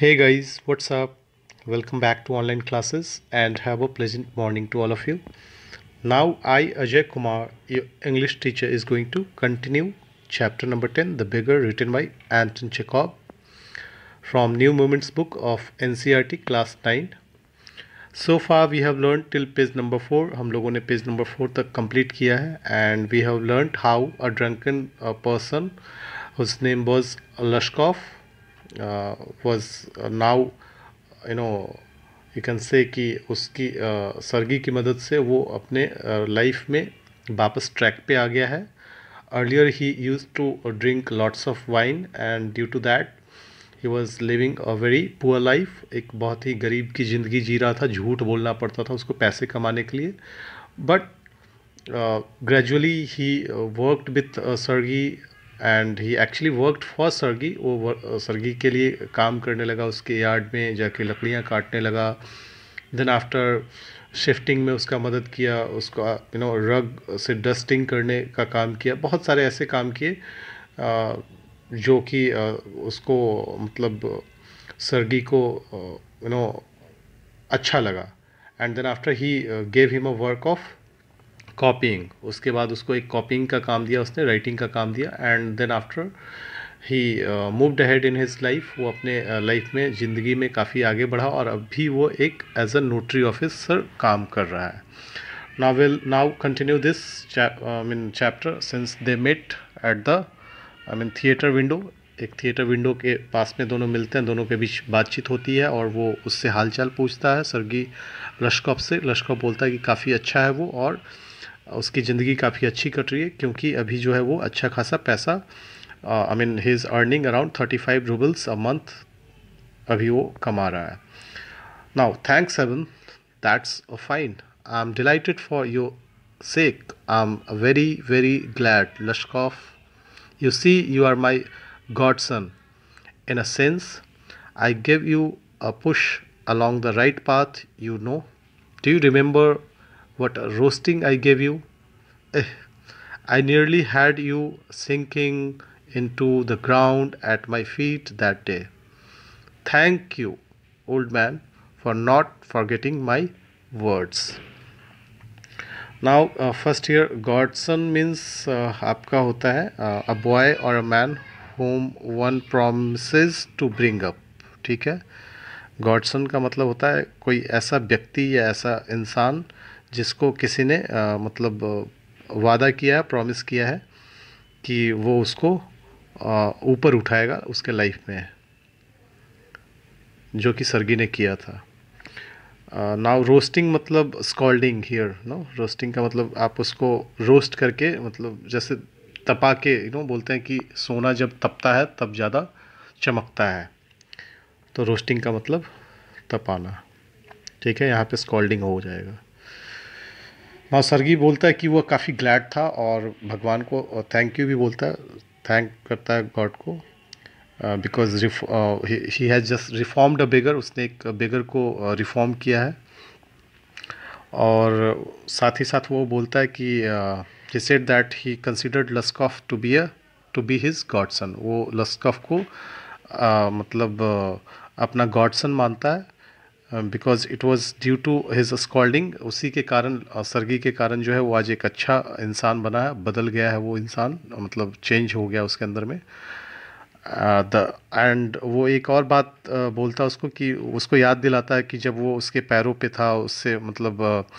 hey guys what's up welcome back to online classes and have a pleasant morning to all of you now i ajay kumar your english teacher is going to continue chapter number 10 the beggar written by anton chekhov from new Moments book of ncrt class 9 So far we have learned till page number four. हम लोगों ने page number four तक complete किया है and we have learned how a drunken uh, person whose name was lashkov was now you know you can say कि उसकी uh, सर्गी की मदद से वो अपने लाइफ uh, में वापस ट्रैक पे आ गया है earlier he used to drink lots of wine and due to that he was living a very poor life एक बहुत ही गरीब की ज़िंदगी जी रहा था झूठ बोलना पड़ता था उसको पैसे कमाने के लिए but gradually he worked with Sergei and he actually worked for Sergei वो सरगी के लिए काम करने लगा उसके यार्ड में जाके लकड़ियाँ काटने लगा देन आफ्टर शिफ्टिंग में उसका मदद किया उसका यू नो रग से डस्टिंग करने का काम किया बहुत सारे ऐसे काम किए जो कि उसको मतलब सरगी को यू नो अच्छा लगा and then after he gave him a work of copying उसके बाद उसको एक कॉपिंग का काम दिया उसने राइटिंग का काम दिया and then after he moved ahead in his life वो अपने लाइफ uh, में ज़िंदगी में काफ़ी आगे बढ़ा और अब भी वो एक एज अ नोटरी ऑफिसर काम कर रहा है ना will now continue this mean chapter since they met at the I mean theatre window एक थिएटर विंडो के पास में दोनों मिलते हैं दोनों के बीच बातचीत होती है और वो उससे हालचाल पूछता है सरगी लश्कॉप से लश्कॉप बोलता है कि काफ़ी अच्छा है वो और उसकी ज़िंदगी काफ़ी अच्छी कट रही है क्योंकि अभी जो है वो अच्छा खासा पैसा I mean he is earning around thirty five roubles a month अभी वो कमा रहा है now thanks heaven that's fine I am delighted for your sake I am very very glad Lashkov you see you are my godson in a sense I give you a push along the right path you know do you remember what a roasting I gave you. Eh, I nearly had you sinking into the ground at my feet that day. Thank you, old man, for not forgetting my words. Now first year godson means आपका होता है a boy और a man whom one promise to bring up ठीक है godson का मतलब होता है कोई ऐसा व्यक्ति या ऐसा इंसान जिसको किसी ने आ, मतलब वादा किया है प्रॉमिस किया है कि वो उसको ऊपर उठाएगा उसके लाइफ में जो कि सर्गी ने किया था नाउ रोस्टिंग मतलब स्कॉल्डिंग हियर नो रोस्टिंग का मतलब आप उसको रोस्ट करके मतलब जैसे तपा के यू नो बोलते हैं कि सोना जब तपता है तब ज़्यादा चमकता है तो रोस्टिंग का मतलब तपाना ठीक है यहाँ पे स्कॉल्डिंग हो जाएगा मासरगी बोलता है कि वह काफ़ी ग्लैड था और भगवान को थैंक यू भी बोलता है थैंक करता है गॉड को because he has just reformed a beggar उसने एक बेगर को रिफॉर्म uh, किया है और साथ ही साथ वो बोलता है कि he said that he considered Lashkov to be a to be his godson वो लस्कॉफ को uh, मतलब uh, अपना गॉडसन मानता है because it was due to his scolding उसी के कारण सर्गी के कारण जो है वो आज एक अच्छा इंसान बना है बदल गया है वो इंसान मतलब चेंज हो गया उसके अंदर में द uh, एंड वो एक और बात uh, बोलता उसको कि उसको याद दिलाता है कि जब वो उसके पैरों पे था उससे मतलब uh,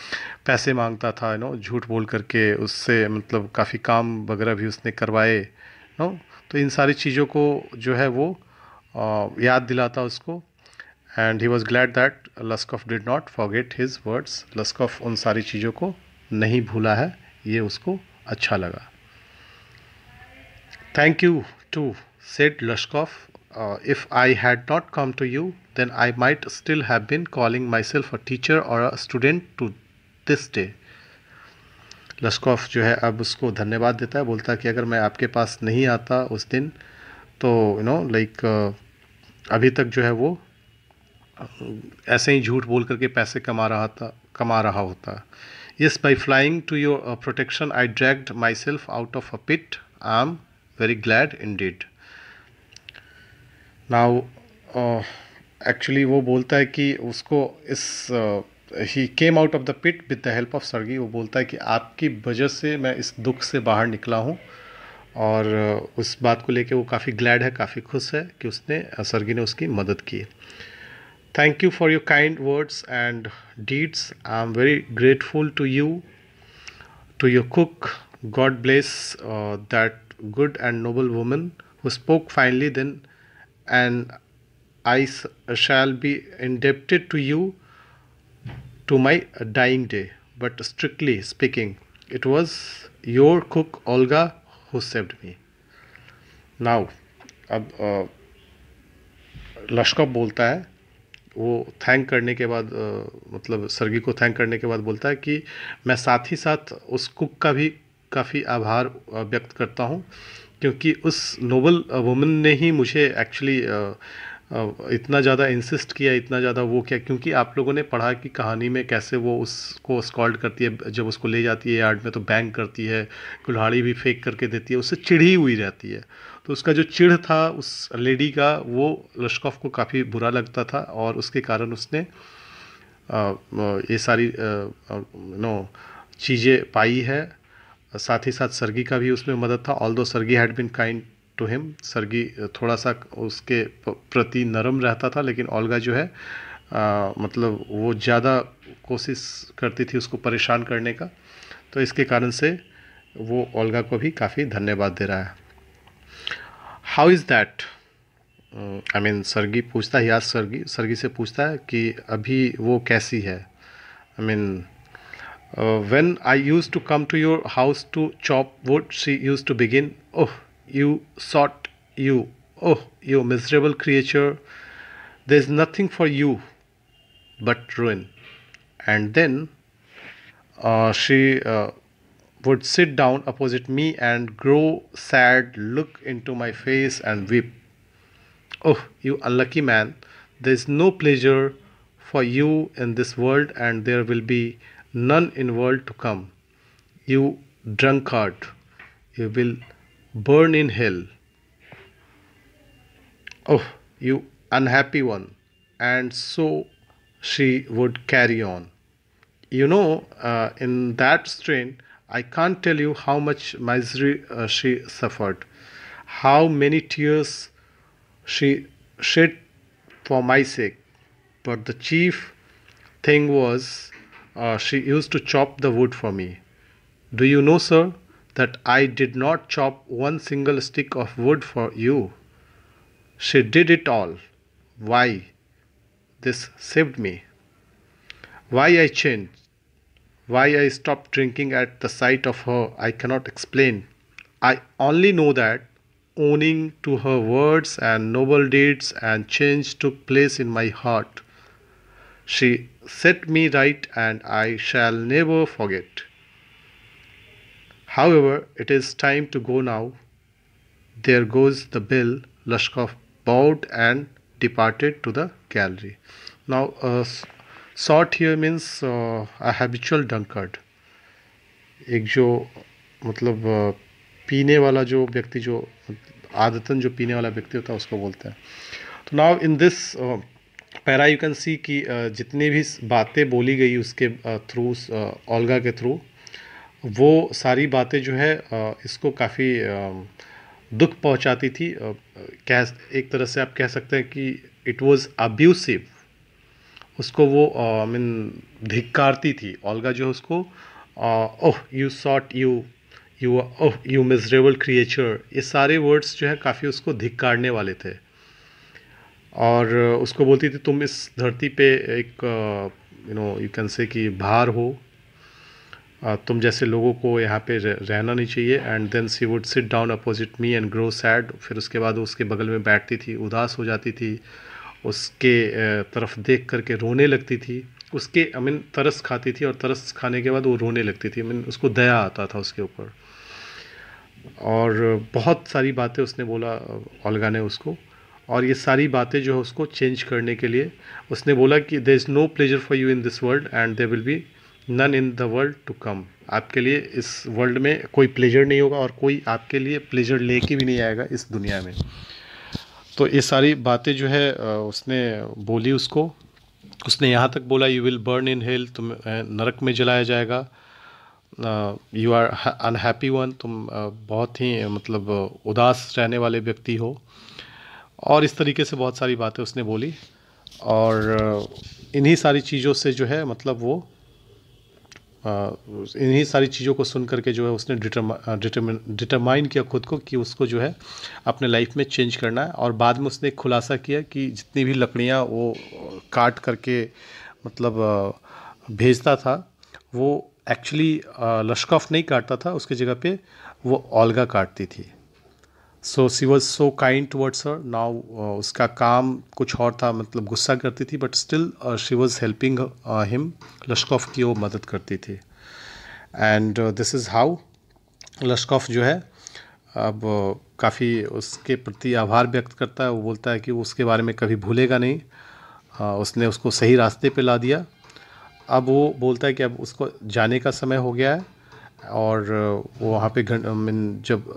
पैसे मांगता था यू नो झूठ बोल करके उससे मतलब काफ़ी काम वगैरह भी उसने करवाए नो तो इन सारी चीज़ों को जो है वो uh, याद दिलाता उसको and he was glad that Lashkov did not forget his words Lashkov उन सारी चीज़ों को नहीं भूला है ये उसको अच्छा लगा thank you to said if I had not come to you then I might still have been calling myself a teacher और a student to this day Lashkov जो है अब उसको धन्यवाद देता है बोलता है कि अगर मैं आपके पास नहीं आता उस दिन तो यू नो लाइक अभी तक जो है वो ऐसे ही झूठ बोल करके पैसे कमा रहा था कमा रहा होता yes by flying to your protection I dragged myself out of a pit I am very glad indeed now actually वो बोलता है कि उसको इस he came out of the pit with the help of Sergei वो बोलता है कि आपकी वजह से मैं इस दुख से बाहर निकला हूँ और uh, उस बात को लेके वो काफ़ी ग्लैड है काफ़ी खुश है कि उसने सर्गी uh, ने उसकी मदद की Thank you for your kind words and deeds. I'm very grateful to you, to your cook. God bless uh, that good and noble woman who spoke finally then, and I shall be indebted to you to my dying day. But strictly speaking, it was your cook Olga who saved me. Now, अब Lashka बोलता है वो thank करने के बाद मतलब सरगी को thank करने के बाद बोलता है कि मैं साथ ही साथ उस कुक का भी काफ़ी आभार व्यक्त करता हूँ क्योंकि उस नोबल वुमन ने ही मुझे एक्चुअली इतना ज़्यादा इंसिस्ट किया इतना ज़्यादा वो किया क्योंकि आप लोगों ने पढ़ा कि कहानी में कैसे वो उसको स्कॉल्ड करती है जब उसको ले जाती है यार्ड में तो बैंग करती है कुल्हाड़ी भी फेंक करके देती है उससे चिड़ी हुई रहती है तो उसका जो चिढ़ था उस लेडी का वो लश्कॉफ को काफ़ी बुरा लगता था और उसके कारण उसने ये सारी नो चीज़ें पाई है साथ ही साथ सरगी का भी उसमें मदद था although Sergei had been kind to him Sergei थोड़ा सा उसके प्रति नरम रहता था लेकिन ऑलगा जो है आ, मतलब वो ज़्यादा कोशिश करती थी उसको परेशान करने का तो इसके कारण से वो ओल्गा को भी काफ़ी धन्यवाद दे रहा है how is that I mean Sergei पूछता है याद सरगी सरगी से पूछता है कि अभी वो कैसी है I mean when I use to come to your house to chop wood she use to begin oh you sot you oh you miserable creature there is nothing for you but ruin and then uh, she uh, would sit down opposite me and grow sad, look into my face, and weep. Oh, you unlucky man, there is no pleasure for you in this world, and there will be none in world to come. You drunkard, you will burn in hell. Oh, you unhappy one. And so she would carry on. You know, uh, in that strain, I can't tell you how much misery uh, she suffered, how many tears she shed for my sake. But the chief thing was uh, she used to chop the wood for me. Do you know, sir, that I did not chop one single stick of wood for you? She did it all. Why? This saved me. Why I changed? Why I stopped drinking at the sight of her, I cannot explain. I only know that owning to her words and noble deeds and change took place in my heart. She set me right and I shall never forget. However, it is time to go now. There goes the bell. Lashkov bowed and departed to the gallery. Now, uh, sot here means a habitual drunkard एक जो मतलब uh, पीने वाला जो व्यक्ति जो आदतन जो पीने वाला व्यक्ति होता है उसको बोलते हैं तो now in this para you can see कि uh, जितनी भी बातें बोली गई उसके थ्रू uh, ओल्गा के थ्रू वो सारी बातें जो है इसको काफ़ी um, दुख पहुंचाती थी कह एक तरह से आप कह सकते हैं कि इट वाज अब्यूसिव उसको वो आई मीन धिक्कारती थी ओल्गा जो उसको oh you sot you you oh you miserable creature ये सारे वर्ड्स जो हैं काफ़ी उसको धिक्कारने वाले थे और उसको बोलती थी तुम इस धरती पे एक you know you can say कि भार हो तुम जैसे लोगों को यहाँ पे रहना नहीं चाहिए and then she would sit down opposite me and grow sad फिर उसके बाद उसके बगल में बैठती थी उदास हो जाती थी उसके तरफ देख करके रोने लगती थी उसके आई मीन तरस खाती थी और तरस खाने के बाद वो रोने लगती थी आई मीन उसको दया आता था उसके ऊपर और बहुत सारी बातें उसने बोला ओलगा ने उसको और ये सारी बातें जो है उसको चेंज करने के लिए उसने बोला कि there is no pleasure for you in this world and there will be none in the world to come आपके लिए इस वर्ल्ड में कोई प्लेजर नहीं होगा और कोई आपके लिए प्लेजर लेके भी नहीं आएगा इस दुनिया में तो ये सारी बातें जो है उसने बोली उसको उसने यहाँ तक बोला you will burn in hell तुम नरक में जलाया जाएगा यू आर अनहैप्पी वन तुम बहुत ही मतलब उदास रहने वाले व्यक्ति हो और इस तरीके से बहुत सारी बातें उसने बोली और इन्हीं सारी चीज़ों से जो है मतलब वो इन्हीं सारी चीज़ों को सुन करके जो है उसने डिटरमाइन किया खुद को कि उसको जो है अपने लाइफ में चेंज करना है और बाद में उसने खुलासा किया कि जितनी भी लकड़ियाँ वो काट करके मतलब भेजता था वो एक्चुअली लश्कॉफ नहीं काटता था उसकी जगह पे वो ओलगा काटती थी so she was so kind towards her now उसका काम कुछ और था मतलब गुस्सा करती थी but still she was helping him Lushkoff की वो मदद करती थी and this is how Lushkoff जो है अब काफ़ी उसके प्रति आभार व्यक्त करता है वो बोलता है कि वो उसके बारे में कभी भूलेगा नहीं आ, उसने उसको सही रास्ते पे ला दिया अब वो बोलता है कि अब उसको जाने का समय हो गया है और वो वहाँ पे घंट मीन जब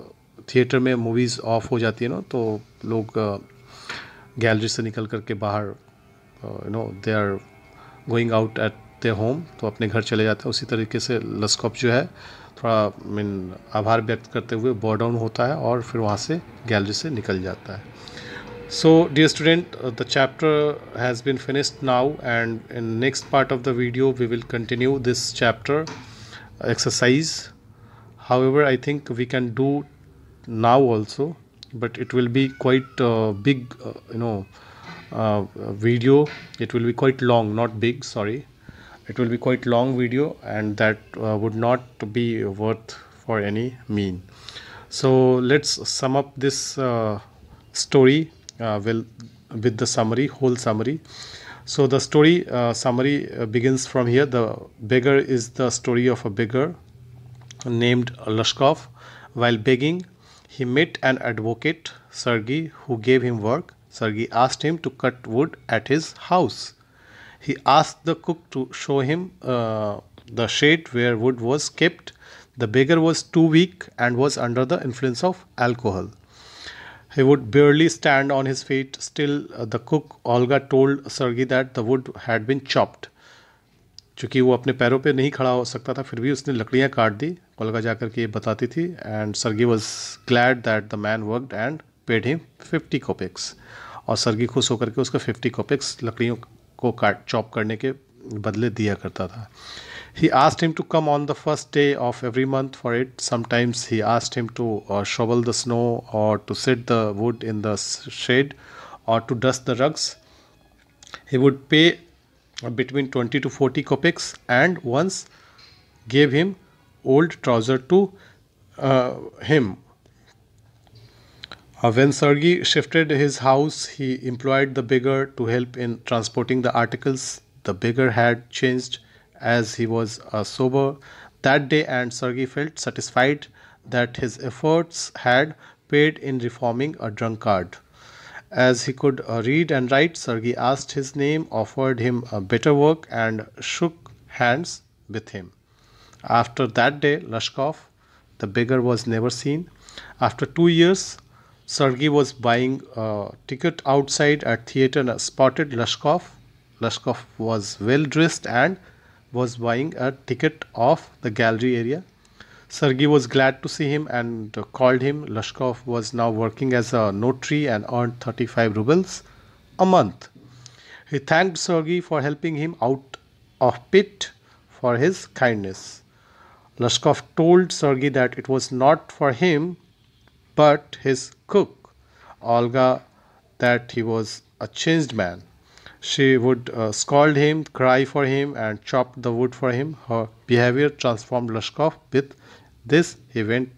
थिएटर में मूवीज़ ऑफ हो जाती है ना तो लोग गैलरी से निकल कर के बाहर you know they are going out at the home तो अपने घर चले जाते हैं उसी तरीके से लस्कॉप जो है थोड़ा मीन आभार व्यक्त करते हुए बॉर डाउन होता है और फिर वहाँ से गैलरी से निकल जाता है so dear student the chapter has been finished now and in next part of the video we will continue this chapter exercise however I think we can do now also but it will be quite uh, big uh, you know uh, video it will be quite long not big sorry it will be quite long video and that uh, would not be worth for any mean so let's sum up this uh, story uh, well with the summary whole summary so the story summary begins from here the beggar is the story of a beggar named Lashkov while begging he met an advocate, Sergei, who gave him work. Sergei asked him to cut wood at his house. He asked the cook to show him uh, the shed where wood was kept. The beggar was too weak and was under the influence of alcohol. He would barely stand on his feet. Still, uh, the cook Olga told Sergei that the wood had been chopped. चूँकि वो अपने पैरों पे नहीं खड़ा हो सकता था फिर भी उसने लकड़ियाँ काट दी कोलका जा करके ये बताती थी and Sergei was glad that the man work and paid him fifty kopecks और सरगी खुश होकर के उसका फिफ्टी कॉपिक्स लकड़ियों को काट चॉप करने के बदले दिया करता था he asked him to come on the first day of every month for it sometimes he asked him to shovel the snow or to set the wood in the shed or to dust the rugs he would pay between 20 to 40 kopecks and once gave him old trouser to uh, him. Uh, when Sergei shifted his house, he employed the beggar to help in transporting the articles. The beggar had changed as he was uh, sober that day and Sergei felt satisfied that his efforts had paid in reforming a drunkard. As he could uh, read and write, Sergei asked his name, offered him a better work, and shook hands with him. After that day, Lashkov, the beggar, was never seen. After two years, Sergei was buying a ticket outside a theater and spotted Lashkov. Lashkov was well dressed and was buying a ticket off the gallery area Sergei was glad to see him and called him. Lushkov was now working as a notary and earned 35 rubles a month. He thanked Sergei for helping him out of pit for his kindness. Lushkov told Sergei that it was not for him but his cook, Olga, that he was a changed man. She would uh, scold him, cry for him, and chop the wood for him. Her behavior transformed Lushkov with this event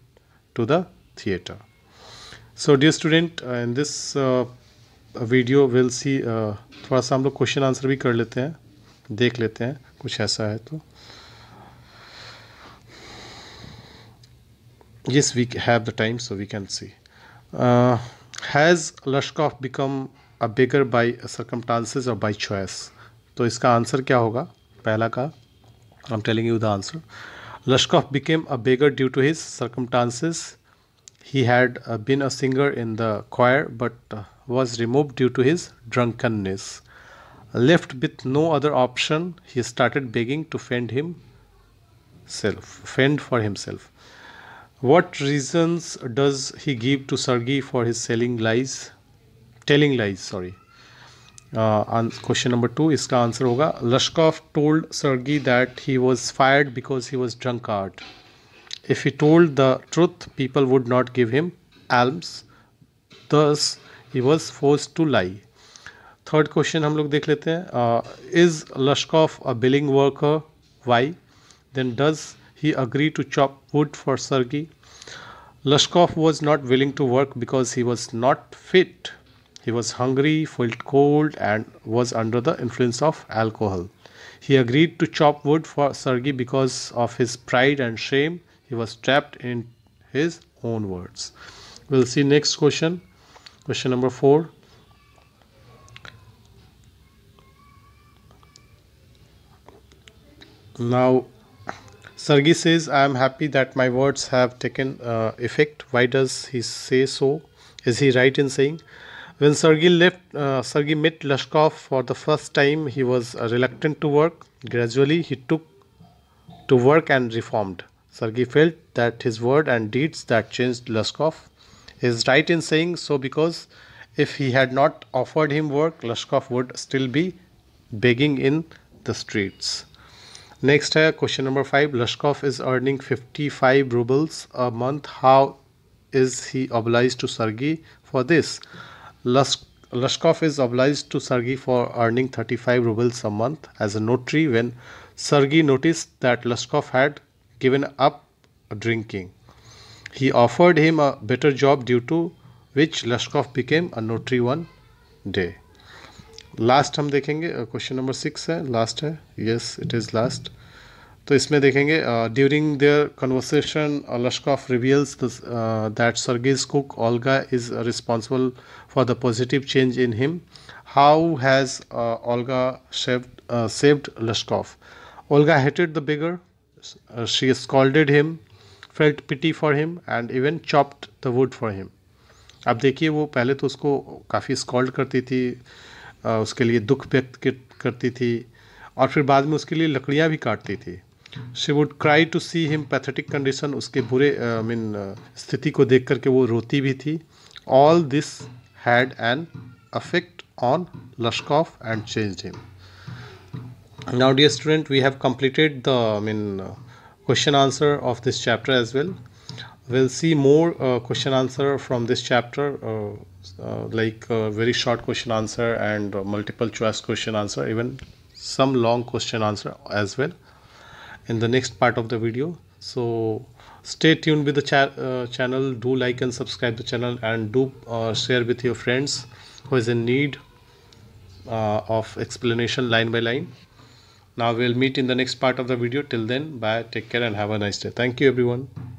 to the theater so dear student uh, in this uh, video we'll see thoda sa hum log question answer bhi kar lete hain dekh lete hain kuch aisa hai to yes we have the time so we can see uh, has lashkov become a bigger by circumstances or by choice to iska answer kya hoga pehla ka i'm telling you the answer uh, Lushkov became a beggar due to his circumstances. He had uh, been a singer in the choir but uh, was removed due to his drunkenness. Left with no other option, he started begging to fend himself, fend for himself. What reasons does he give to Sergei for his selling lies? Telling lies, sorry. Question number two इसका answer होगा Lushkoff told Sergei that he was fired because he was drunk art if he told the truth people would not give him alms thus he was forced to lie third question हम लोग देख लेते हैं is Lushkoff a willing worker why then does he agree to chop wood for Sergei Lushkoff was not willing to work because he was not fit He was hungry, felt cold, and was under the influence of alcohol. He agreed to chop wood for Sergei because of his pride and shame. He was trapped in his own words. We'll see next question. Question number four. Now, Sergei says, I am happy that my words have taken uh, effect. Why does he say so? Is he right in saying? When Sergei left, uh, Sergei met Lashkov for the first time. He was uh, reluctant to work. Gradually, he took to work and reformed. Sergei felt that his word and deeds that changed Lashkov. is right in saying so because if he had not offered him work, Lashkov would still be begging in the streets. Next uh, question number five. Lashkov is earning 55 rubles a month. How is he obliged to Sergei for this? Lusk Lushkov is obliged to Sergei for earning 35 rubles a month as a notary when Sergei noticed that Lushkov had given up drinking. He offered him a better job due to which Lushkov became a notary one day. Last हम देखेंगे question number six है last है yes it is last तो इसमें देखेंगे during their conversation off reveals that Sergei's cook Olga is responsible for the positive change in him how has Olga saved off Olga hated the beggar she scolded him felt pity for him and even chopped the wood for him अब देखिए वो पहले तो उसको काफ़ी scold करती थी uh, उसके लिए दुख व्यक्त करती थी और फिर बाद में उसके लिए लकड़ियाँ भी काटती थी She would cry to see him pathetic condition. उसके बुरे आई मीन स्थिति को देख ke wo roti bhi thi. All this had an effect on Lushkov and changed him. Now, dear student, we have completed the I mean uh, question answer of this chapter as well. We'll see more uh, question answer from this chapter, uh, uh like uh, very short question answer and uh, multiple choice question answer, even some long question answer as well in the next part of the video so stay tuned with the cha uh, channel do like and subscribe the channel and do uh, share with your friends who is in need uh, of explanation line by line now we'll meet in the next part of the video till then bye take care and have a nice day thank you everyone